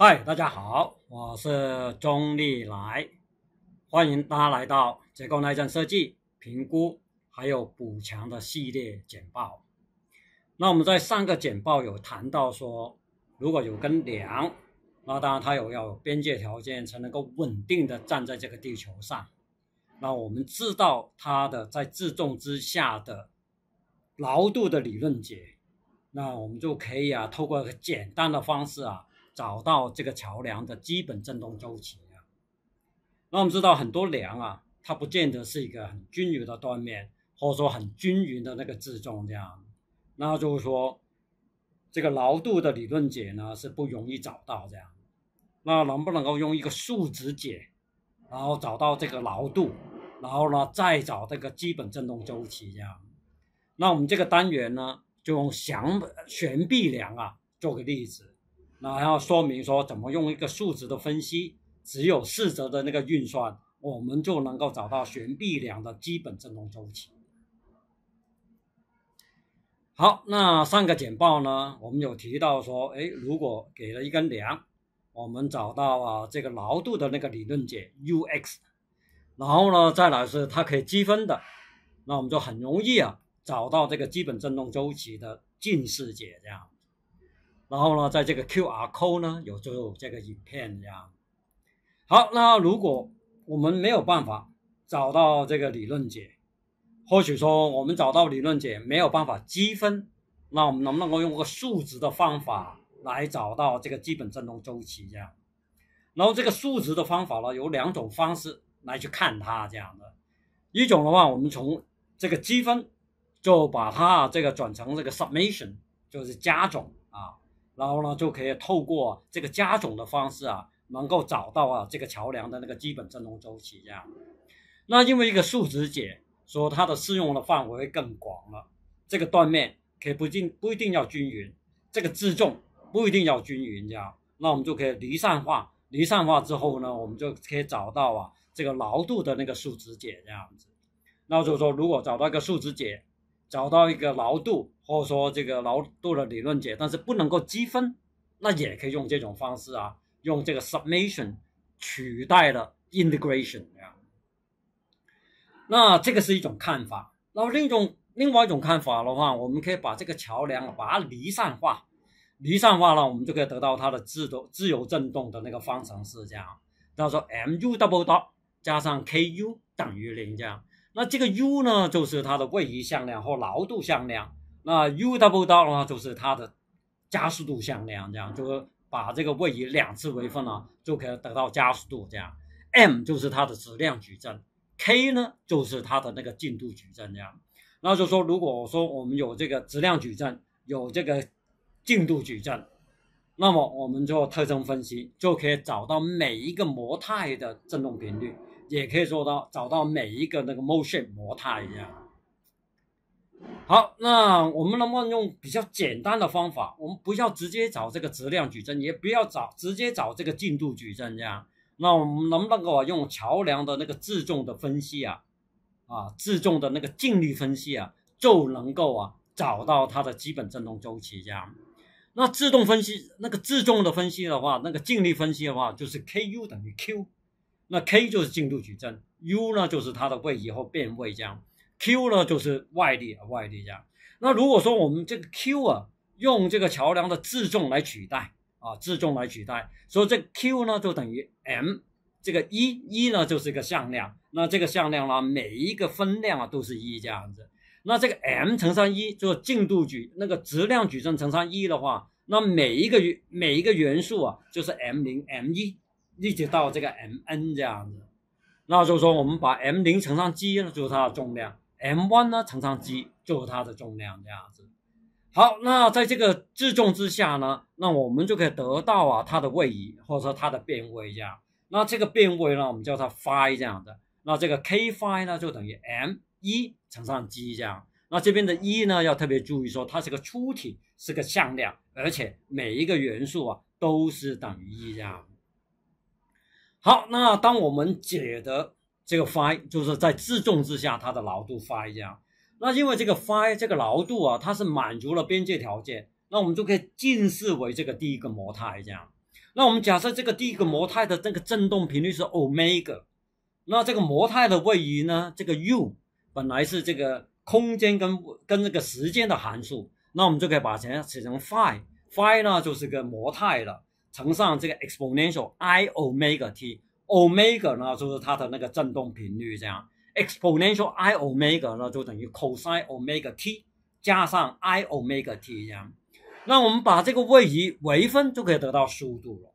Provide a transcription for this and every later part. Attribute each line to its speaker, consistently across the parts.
Speaker 1: 嗨，大家好，我是钟立来，欢迎大家来到结构耐震设计、评估还有补强的系列简报。那我们在上个简报有谈到说，如果有根梁，那当然它有要有边界条件才能够稳定的站在这个地球上。那我们知道它的在自重之下的牢度的理论解，那我们就可以啊，透过一个简单的方式啊。找到这个桥梁的基本振动周期，那我们知道很多梁啊，它不见得是一个很均匀的断面，或者说很均匀的那个自重这样，那就是说这个牢度的理论解呢是不容易找到这样，那能不能够用一个数值解，然后找到这个牢度，然后呢再找这个基本振动周期这样，那我们这个单元呢就用响悬臂梁啊做个例子。那要说明说，怎么用一个数值的分析，只有四则的那个运算，我们就能够找到悬臂梁的基本振动周期。好，那上个简报呢，我们有提到说，哎，如果给了一根梁，我们找到啊这个牢度的那个理论解 u(x)，然后呢，再来是它可以积分的，那我们就很容易啊找到这个基本振动周期的近似解这样。然后呢，在这个 Q R Code 呢，有就有这个影片呀。好，那如果我们没有办法找到这个理论解，或许说我们找到理论解没有办法积分，那我们能不能够用个数值的方法来找到这个基本振动周期这样？然后这个数值的方法呢，有两种方式来去看它这样的一种的话，我们从这个积分就把它这个转成这个 summation，就是加总啊。然后呢，就可以透过这个加总的方式啊，能够找到啊这个桥梁的那个基本振动周期这样。那因为一个数值解，所以它的适用的范围会更广了。这个断面可以不定不一定要均匀，这个自重不一定要均匀这样。那我们就可以离散化，离散化之后呢，我们就可以找到啊这个牢度的那个数值解这样子。那就是说，如果找到一个数值解。找到一个牢度或者说这个牢度的理论解，但是不能够积分，那也可以用这种方式啊，用这个 submation 取代了 integration 呀。那这个是一种看法。那后另一种另外一种看法的话，我们可以把这个桥梁把它离散化，离散化了，我们就可以得到它的自动自由振动的那个方程式这样。他说 m u double d o t 加上 k u 等于零这样。那这个 u 呢，就是它的位移向量或挠度向量。那 u double dot 就是它的加速度向量。这样就是把这个位移两次微分呢，就可以得到加速度。这样 m 就是它的质量矩阵，k 呢就是它的那个进度矩阵。这样，那就说，如果说我们有这个质量矩阵，有这个进度矩阵，那么我们做特征分析就可以找到每一个模态的振动频率。也可以做到找到每一个那个 motion 模态一样。好，那我们能不能用比较简单的方法？我们不要直接找这个质量矩阵，也不要找直接找这个进度矩阵这样。那我们能不能够用桥梁的那个自重的分析啊？啊，自重的那个静力分析啊，就能够啊找到它的基本振动周期这样。那自动分析那个自重的分析的话，那个静力分析的话，就是 KU 等于 Q。那 K 就是进度矩阵，u 呢就是它的位移或变位这样，q 呢就是外力啊外力这样。那如果说我们这个 q 啊，用这个桥梁的自重来取代啊，自重来取代，所以这 q 呢就等于 m，这个一，一呢就是一个向量，那这个向量呢每一个分量啊都是一这样子。那这个 m 乘上一，就进度矩那个质量矩阵乘上一的话，那每一个每一个元素啊就是 m 零 m 一。一直到这个 m n 这样子，那就是说，我们把 m 零乘上 g 呢，就是它的重量，m one 呢乘上 g 就是它的重量这样子。好，那在这个自重之下呢，那我们就可以得到啊它的位移或者说它的变位这样。那这个变位呢，我们叫它 phi 这样的。那这个 k phi 呢就等于 m 一乘上 g 这样。那这边的一呢要特别注意说，它是个初体，是个向量，而且每一个元素啊都是等于一这样。好，那当我们解的这个 phi 就是在自重之下它的牢度 phi 这样，那因为这个 phi 这个牢度啊，它是满足了边界条件，那我们就可以近似为这个第一个模态这样。那我们假设这个第一个模态的这个振动频率是 omega，那这个模态的位移呢，这个 u 本来是这个空间跟跟这个时间的函数，那我们就可以把它写成 phi，phi 呢就是个模态了。乘上这个 exponential i omega t，omega 呢就是它的那个振动频率，这样 exponential i omega 呢就等于 cosine omega t 加上 i omega t 样。那我们把这个位移微分就可以得到速度了。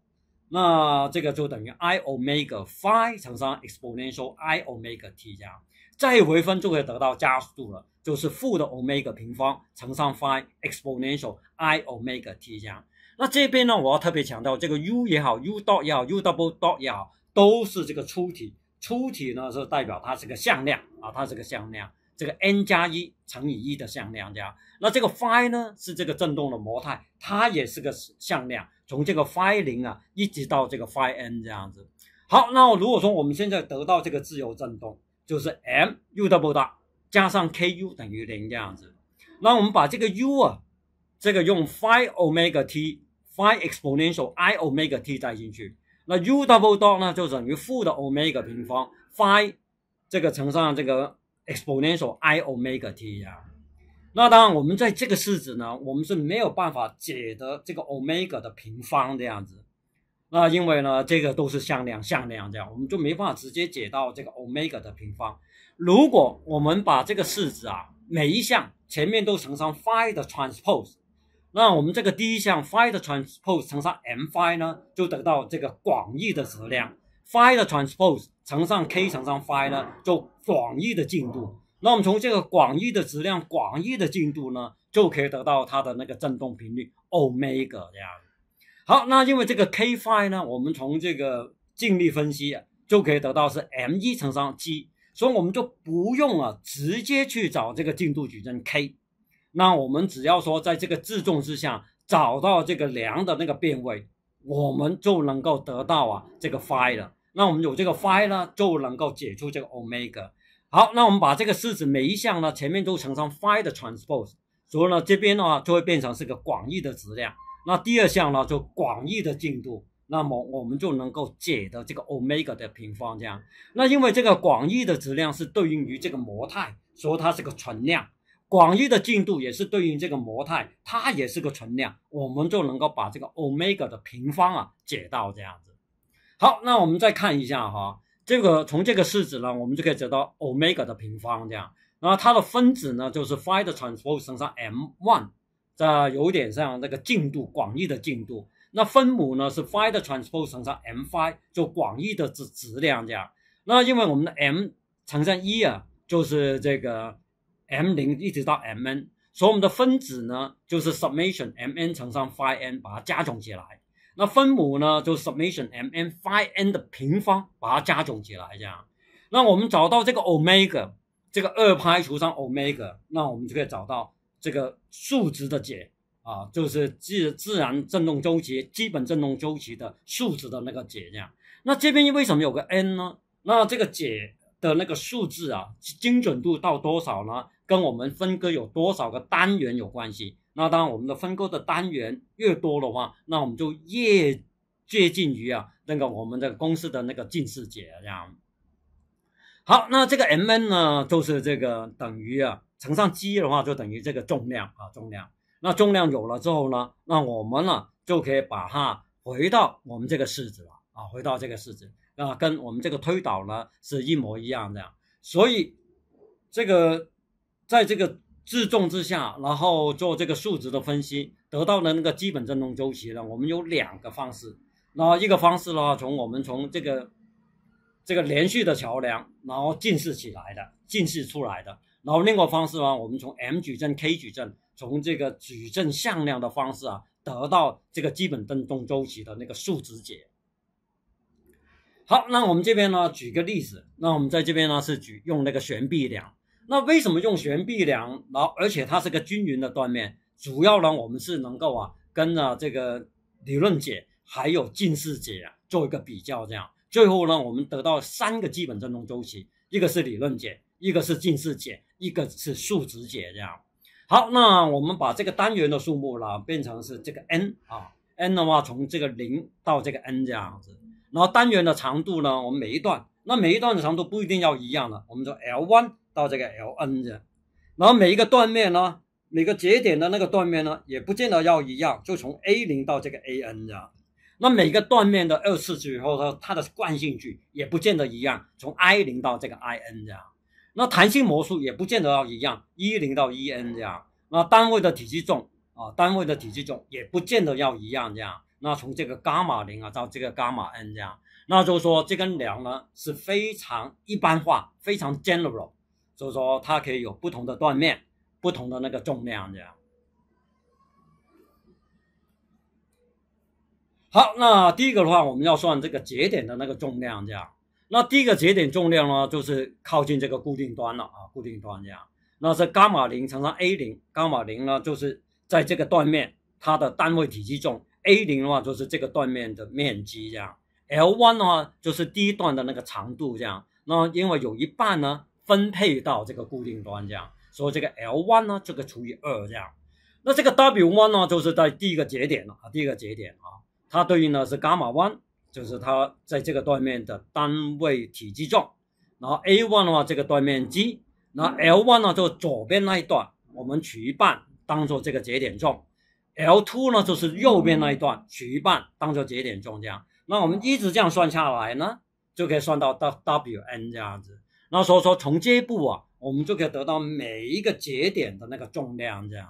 Speaker 1: 那这个就等于 i omega phi 乘上 exponential i omega t 样，再微分就可以得到加速度了，就是负的 omega 平方乘上 phi exponential i omega t 样。那这边呢，我要特别强调，这个 u 也好，u dot 也好，u double dot 也好，都是这个初体。初体呢是代表它是个向量啊，它是个向量。这个 n 加一乘以一的向量加。那这个 phi 呢是这个振动的模态，它也是个向量，从这个 phi 零啊一直到这个 phi n 这样子。好，那如果说我们现在得到这个自由振动，就是 m u double dot 加上 k u 等于零这样子。那我们把这个 u 啊，这个用 phi omega t。phi exponential i omega t 带进去，那 u double dot 呢就等于负的欧米伽平方 phi 这个乘上这个 exponential i omega t 呀。那当然，我们在这个式子呢，我们是没有办法解的这个欧米伽的平方这样子。那因为呢，这个都是向量向量这样，我们就没办法直接解到这个欧米伽的平方。如果我们把这个式子啊，每一项前面都乘上 phi 的 transpose。那我们这个第一项 phi 的 transpose 乘上 m phi 呢，就得到这个广义的质量；phi 的 transpose 乘上 k 乘上 phi 呢，就广义的进度。那我们从这个广义的质量、广义的进度呢，就可以得到它的那个振动频率 omega 这样好，那因为这个 k phi 呢，我们从这个静力分析就可以得到是 m 一乘上 g，所以我们就不用啊，直接去找这个进度矩阵 k。那我们只要说，在这个自重之下找到这个梁的那个变位，我们就能够得到啊这个 phi 了。那我们有这个 phi 呢，就能够解出这个 omega。好，那我们把这个式子每一项呢前面都乘上 phi 的 transpose，所以呢这边的话就会变成是个广义的质量。那第二项呢就广义的进度，那么我们就能够解的这个 omega 的平方这样。那因为这个广义的质量是对应于这个模态，所以它是个存量。广义的进度也是对应这个模态，它也是个存量，我们就能够把这个 omega 的平方啊解到这样子。好，那我们再看一下哈，这个从这个式子呢，我们就可以得到 omega 的平方这样。然后它的分子呢就是 phi 的 transpose 乘上 m one，这有点像那个进度广义的进度。那分母呢是 phi 的 transpose 乘上 m phi，就广义的质质量这样。那因为我们的 m 乘上一啊，就是这个。m 零一直到 m n，所以我们的分子呢就是 summation m n 乘上 phi n，把它加总起来。那分母呢就 summation m n phi n 的平方，把它加总起来这样。那我们找到这个 omega，这个二派除上 omega，那我们就可以找到这个数值的解啊，就是自自然振动周期、基本振动周期的数值的那个解这样。那这边又为什么有个 n 呢？那这个解的那个数字啊，精准度到多少呢？跟我们分割有多少个单元有关系？那当我们的分割的单元越多的话，那我们就越接近于啊那个我们的公式的那个近似解这样。好，那这个 m n 呢，就是这个等于啊乘上 g 的话，就等于这个重量啊重量。那重量有了之后呢，那我们呢就可以把它回到我们这个式子了啊，回到这个式子啊，跟我们这个推导呢是一模一样的。所以这个。在这个自重之下，然后做这个数值的分析，得到的那个基本振动周期呢？我们有两个方式，然后一个方式的话，从我们从这个这个连续的桥梁，然后近似起来的，近似出来的，然后另一个方式的话，我们从 M 矩阵、K 矩阵，从这个矩阵向量的方式啊，得到这个基本振动周期的那个数值解。好，那我们这边呢，举个例子，那我们在这边呢是举用那个悬臂梁。那为什么用悬臂梁？然后，而且它是个均匀的断面。主要呢，我们是能够啊，跟着这个理论解，还有近似解啊，做一个比较。这样，最后呢，我们得到三个基本振动周期，一个是理论解，一个是近似解，一个是数值解。这样，好，那我们把这个单元的数目啦，变成是这个 n 啊，n 的话从这个零到这个 n 这样子。然后单元的长度呢，我们每一段，那每一段的长度不一定要一样的。我们说 l one。到这个 L n 的，然后每一个断面呢，每个节点的那个断面呢，也不见得要一样，就从 A 零到这个 A n 的，那每个断面的二次矩以后，它它的惯性距也不见得一样，从 I 零到这个 I n 这样，那弹性模数也不见得要一样，一零到一 n 这样，那单位的体积重啊，单位的体积重也不见得要一样这样，那从这个伽马零啊到这个伽马 n 这样，那就是说这根梁呢是非常一般化，非常 general。所以说它可以有不同的断面，不同的那个重量这样。好，那第一个的话，我们要算这个节点的那个重量这样。那第一个节点重量呢，就是靠近这个固定端了啊，固定端这样。那是伽马零乘上 A 零，伽马零呢就是在这个断面它的单位体积重，A 零的话就是这个断面的面积这样。L 1的话就是第一段的那个长度这样。那因为有一半呢。分配到这个固定端这样，所以这个 L 1呢，这个除以二这样，那这个 W 1呢，就是在第一个节点啊，第一个节点啊，它对应的是伽马1，就是它在这个断面的单位体积重。然后 A 1的话，这个断面积，那 L 1呢，就左边那一段，我们取一半当做这个节点重，L two 呢，就是右边那一段取一半当做节点重这样。那我们一直这样算下来呢，就可以算到到 W n 这样子。那所以说从这一步啊，我们就可以得到每一个节点的那个重量，这样。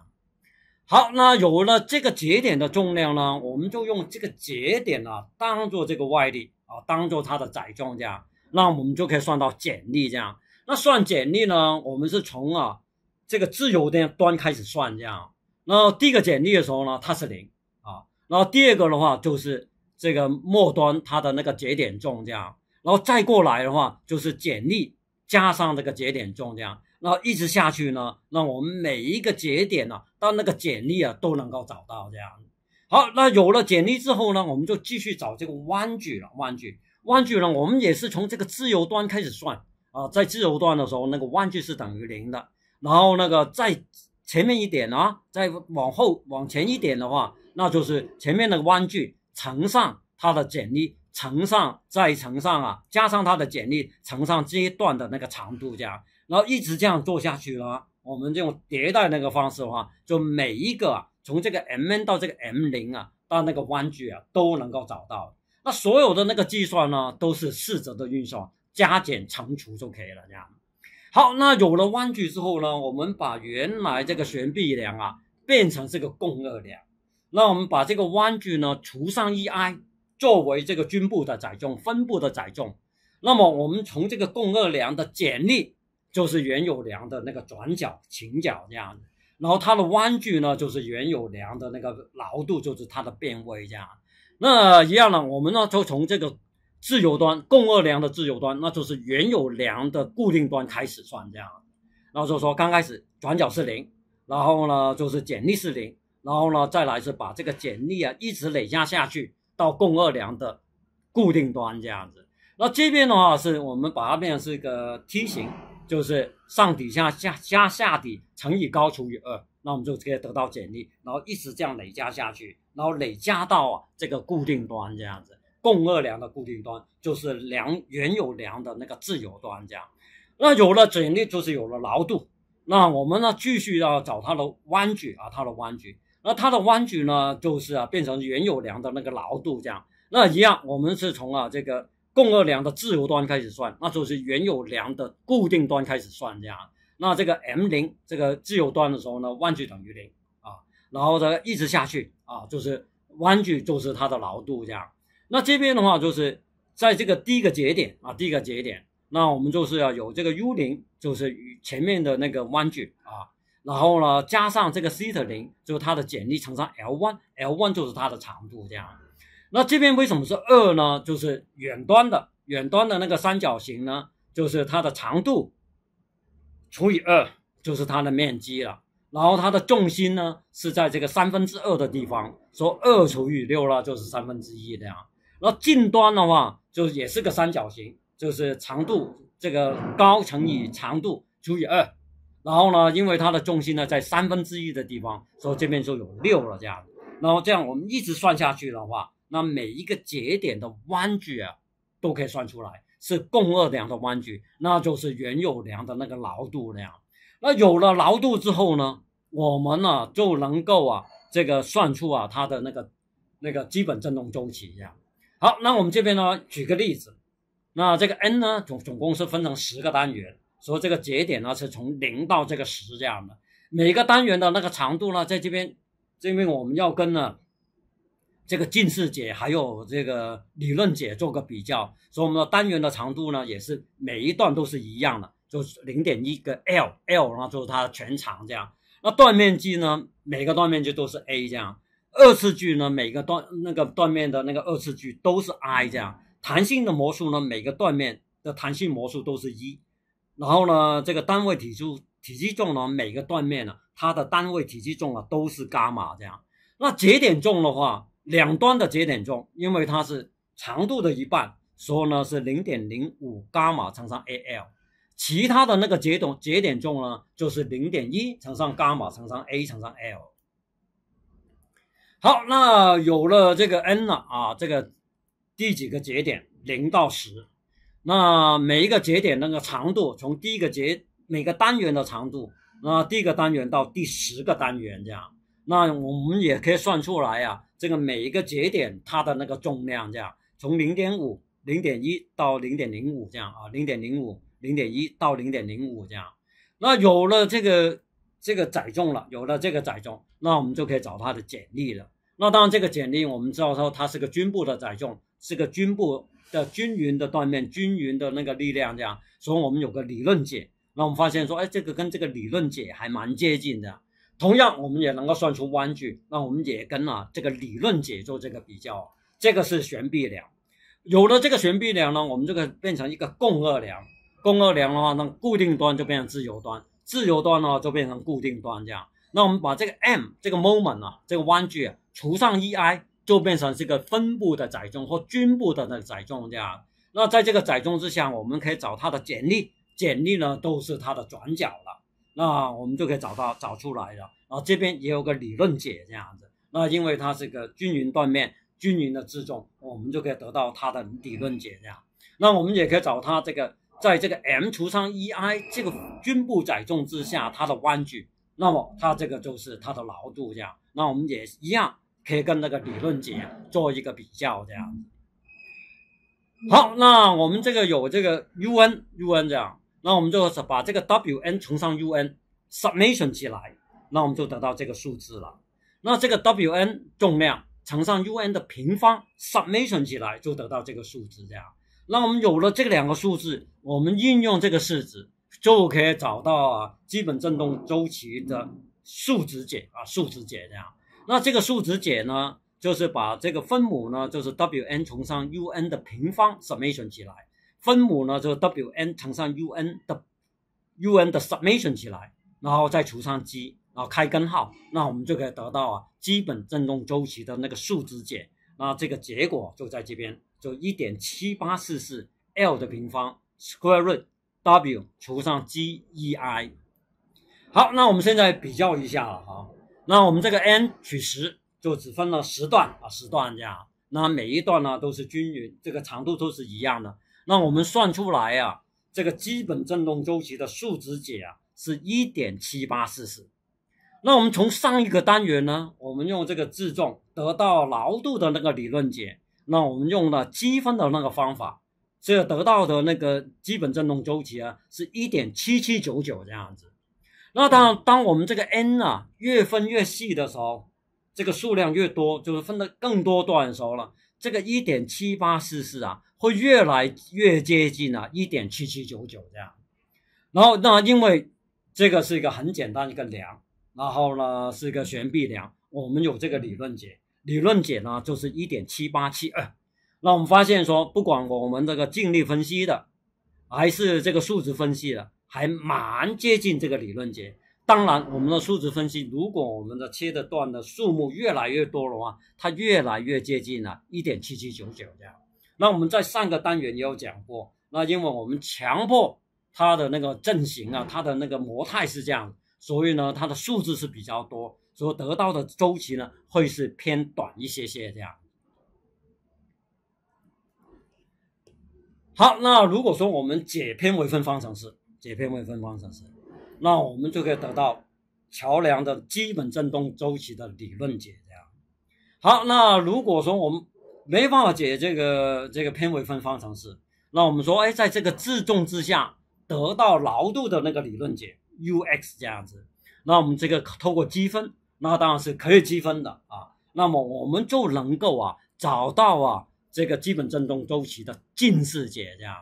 Speaker 1: 好，那有了这个节点的重量呢，我们就用这个节点啊当做这个外力啊，当做它的载重这样。那我们就可以算到剪力这样。那算剪力呢，我们是从啊这个自由端端开始算这样。然后第一个剪力的时候呢，它是零啊。然后第二个的话就是这个末端它的那个节点重这样。然后再过来的话就是剪力。加上这个节点重量，那一直下去呢，那我们每一个节点呢，到那个简力啊都能够找到这样。好，那有了简历之后呢，我们就继续找这个弯矩了。弯矩，弯矩呢，我们也是从这个自由端开始算啊，在自由端的时候，那个弯矩是等于零的。然后那个再前面一点啊，再往后往前一点的话，那就是前面那个弯矩乘上它的简力。乘上再乘上啊，加上它的剪力，乘上这一段的那个长度，这样，然后一直这样做下去了。我们就迭代那个方式的话，就每一个啊，从这个 Mn 到这个 M 零啊，到那个弯距啊，都能够找到。那所有的那个计算呢，都是四则的运算，加减乘除就可以了，这样。好，那有了弯矩之后呢，我们把原来这个悬臂梁啊，变成这个共轭梁。那我们把这个弯距呢，除上 EI。作为这个军部的载重，分部的载重，那么我们从这个共二梁的剪力，就是原有梁的那个转角、倾角这样。然后它的弯距呢，就是原有梁的那个牢度，就是它的变位这样。那一样呢，我们呢就从这个自由端共二梁的自由端，那就是原有梁的固定端开始算这样。然后就说刚开始转角是零，然后呢就是剪力是零，然后呢再来是把这个剪力啊一直累加下去。到共二梁的固定端这样子，那这边的话是我们把它变成是一个梯形，就是上底下下加下底乘以高除以二，那我们就可以得到剪力，然后一直这样累加下去，然后累加到啊这个固定端这样子，共二梁的固定端就是梁原有梁的那个自由端这样，那有了剪力就是有了牢度，那我们呢继续要找它的弯矩啊它的弯矩。那它的弯矩呢，就是啊，变成原有梁的那个牢度这样。那一样，我们是从啊这个共轭梁的自由端开始算，那就是原有梁的固定端开始算这样。那这个 M 零，这个自由端的时候呢，弯矩等于零啊。然后呢，一直下去啊，就是弯矩就是它的牢度这样。那这边的话，就是在这个第一个节点啊，第一个节点，那我们就是要有这个 U 零，就是与前面的那个弯矩啊。然后呢，加上这个西塔零，就是它的剪力乘上 l one，l one 就是它的长度。这样，那这边为什么是二呢？就是远端的远端的那个三角形呢，就是它的长度除以二，就是它的面积了。然后它的重心呢是在这个三分之二的地方，所以二除以六呢就是三分之一这样。那近端的话，就也是个三角形，就是长度这个高乘以长度除以二。然后呢，因为它的重心呢在三分之一的地方，所以这边就有六了这样。然后这样我们一直算下去的话，那每一个节点的弯矩啊，都可以算出来是共二梁的弯矩，那就是原有梁的那个牢度量。那有了牢度之后呢，我们呢就能够啊这个算出啊它的那个那个基本振动周期一样。好，那我们这边呢举个例子，那这个 n 呢总总共是分成十个单元。所以这个节点呢是从零到这个十这样的，每个单元的那个长度呢，在这边，这边我们要跟呢这个近似解还有这个理论解做个比较，所以我们的单元的长度呢也是每一段都是一样的，就是零点一个 L，L 然后就是它全长这样。那断面积呢，每个断面积都是 A 这样。二次距呢，每个断那个断面的那个二次距都是 I 这样。弹性的模数呢，每个断面的弹性模数都是一。然后呢，这个单位体积体积重呢，每个断面呢，它的单位体积重啊都是伽马这样。那节点重的话，两端的节点重，因为它是长度的一半，所以呢是零点零五伽马乘上 a l，其他的那个节点节点重呢就是零点一乘上伽马乘上 a 乘上 l。好，那有了这个 n 了啊，这个第几个节点，零到十。那每一个节点那个长度，从第一个节每个单元的长度，那第一个单元到第十个单元这样，那我们也可以算出来呀。这个每一个节点它的那个重量这样，从零点五、零点一到零点零五这样啊，零点零五、零点一到零点零五这样。那有了这个这个载重了，有了这个载重，那我们就可以找它的简历了。那当然这个简历我们知道说它是个军部的载重，是个军部的均匀的断面，均匀的那个力量，这样，所以我们有个理论解，那我们发现说，哎，这个跟这个理论解还蛮接近的。同样，我们也能够算出弯矩，那我们也跟啊这个理论解做这个比较，这个是悬臂梁。有了这个悬臂梁呢，我们这个变成一个共二梁，共二梁的话，那固定端就变成自由端，自由端呢就变成固定端，这样。那我们把这个 M 这个 moment 啊，这个弯矩除上 E I。就变成是一个分布的载重或均布的那载重这样，那在这个载重之下，我们可以找它的剪力，剪力呢都是它的转角了，那我们就可以找到找出来了。然后这边也有个理论解这样子，那因为它是个均匀断面、均匀的自重，我们就可以得到它的理论解这样。那我们也可以找它这个，在这个 M 除上 EI 这个均布载重之下它的弯矩，那么它这个就是它的牢度这样。那我们也一样。可以跟那个理论解做一个比较，这样。好，那我们这个有这个 u n u n 这样，那我们就把这个 w n 乘上 u n summation 起来，那我们就得到这个数字了。那这个 w n 重量乘上 u n 的平方 summation 起来，就得到这个数字这样。那我们有了这两个数字，我们运用这个式子就可以找到基本振动周期的数值解啊，数值解这样。那这个数值解呢，就是把这个分母呢，就是 Wn 乘上 Un 的平方 summation 起来，分母呢就 Wn 乘上 Un 的 Un 的 summation 起来，然后再除上 g，然后开根号，那我们就可以得到啊，基本振动周期的那个数值解。那这个结果就在这边，就一点七八四四 L 的平方 square root W 除上 g e i。好，那我们现在比较一下哈。那我们这个 n 取十，就只分了十段啊，十段这样。那每一段呢都是均匀，这个长度都是一样的。那我们算出来啊，这个基本振动周期的数值解啊是1.7844。那我们从上一个单元呢，我们用这个自重得到挠度的那个理论解，那我们用了积分的那个方法，这得到的那个基本振动周期啊是1.7799这样子。那当然，当我们这个 n 啊越分越细的时候，这个数量越多，就是分的更多段的时候了。这个一点七八四四啊，会越来越接近啊一点七七九九这样。然后，那因为这个是一个很简单一个量，然后呢是一个悬臂梁，我们有这个理论解，理论解呢就是一点七八七二。那我们发现说，不管我们这个静力分析的，还是这个数值分析的。还蛮接近这个理论值。当然，我们的数值分析，如果我们的切的段的数目越来越多的话，它越来越接近了，一点七七九九这样。那我们在上个单元也有讲过，那因为我们强迫它的那个阵型啊，它的那个模态是这样，所以呢，它的数字是比较多，所得到的周期呢会是偏短一些些这样。好，那如果说我们解偏微分方程式。解偏微分方程式，那我们就可以得到桥梁的基本振动周期的理论解这样。好，那如果说我们没办法解这个这个偏微分方程式，那我们说，哎，在这个自重之下得到牢度的那个理论解 u(x) 这样子，那我们这个透过积分，那当然是可以积分的啊。那么我们就能够啊找到啊这个基本振动周期的近似解这样。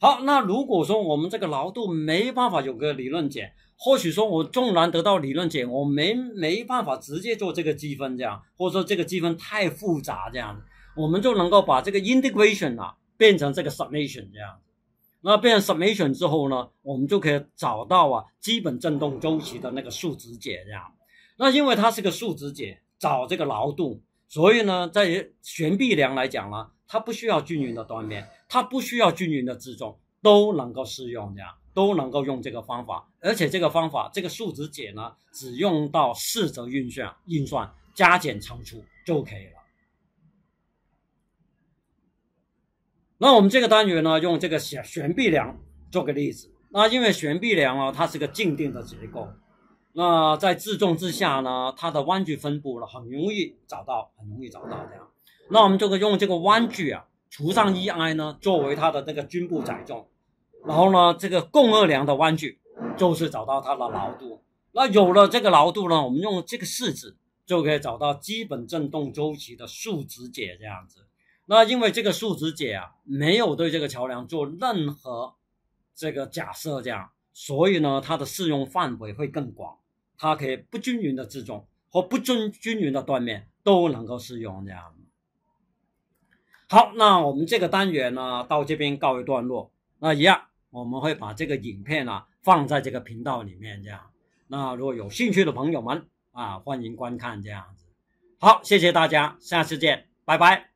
Speaker 1: 好，那如果说我们这个劳度没办法有个理论解，或许说我纵然得到理论解，我没没办法直接做这个积分这样，或者说这个积分太复杂这样，我们就能够把这个 integration 啊变成这个 summation 这样，那变成 summation 之后呢，我们就可以找到啊基本振动周期的那个数值解这样。那因为它是个数值解，找这个劳度，所以呢，在悬臂梁来讲呢，它不需要均匀的断面。它不需要均匀的自重都能够适用，的，呀，都能够用这个方法，而且这个方法这个数值解呢，只用到四则运算，运算加减乘除就可以了。那我们这个单元呢，用这个悬悬臂梁做个例子，那因为悬臂梁啊，它是个静定的结构，那在自重之下呢，它的弯矩分布呢很容易找到，很容易找到这样，那我们这个用这个弯矩啊。除上 EI 呢，作为它的那个均布载重，然后呢，这个共二梁的弯矩就是找到它的牢度。那有了这个牢度呢，我们用这个式子就可以找到基本振动周期的数值解。这样子，那因为这个数值解啊，没有对这个桥梁做任何这个假设，这样，所以呢，它的适用范围会更广，它可以不均匀的自重和不均均匀的断面都能够适用这样。好，那我们这个单元呢，到这边告一段落。那一样，我们会把这个影片呢放在这个频道里面，这样。那如果有兴趣的朋友们啊，欢迎观看这样子。好，谢谢大家，下次见，拜拜。